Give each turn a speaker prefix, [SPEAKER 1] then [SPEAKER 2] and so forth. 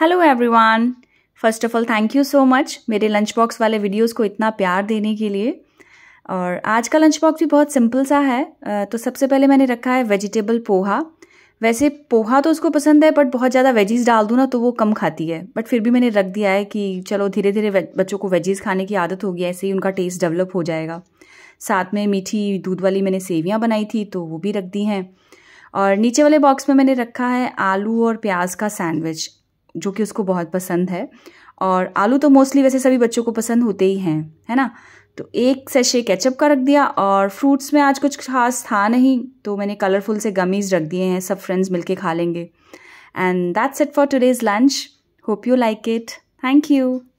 [SPEAKER 1] hello everyone first of all thank you so much मेरे lunch box वाले videos को इतना प्यार देने के लिए और आज का लंच बॉक्स भी बहुत सिंपल सा है तो सबसे पहले मैंने रखा है वेजिटेबल पोहा वैसे पोहा तो उसको पसंद है बट बहुत ज़्यादा वेजीज डाल दूँ ना तो वो कम खाती है बट फिर भी मैंने रख दिया है कि चलो धीरे धीरे बच्चों को वेजीज खाने की आदत होगी ऐसे ही उनका टेस्ट डेवलप हो जाएगा साथ में मीठी दूध वाली मैंने सेवियाँ बनाई थी तो वो भी रख दी हैं और नीचे वाले बॉक्स में मैंने रखा है आलू और प्याज का सैंडविच जो कि उसको बहुत पसंद है और आलू तो मोस्टली वैसे सभी बच्चों को पसंद होते ही हैं है ना तो एक सेशे केचप का रख दिया और फ्रूट्स में आज कुछ खास था नहीं तो मैंने कलरफुल से गमीज रख दिए हैं सब फ्रेंड्स मिलके खा लेंगे and that's it for today's lunch hope you like it thank you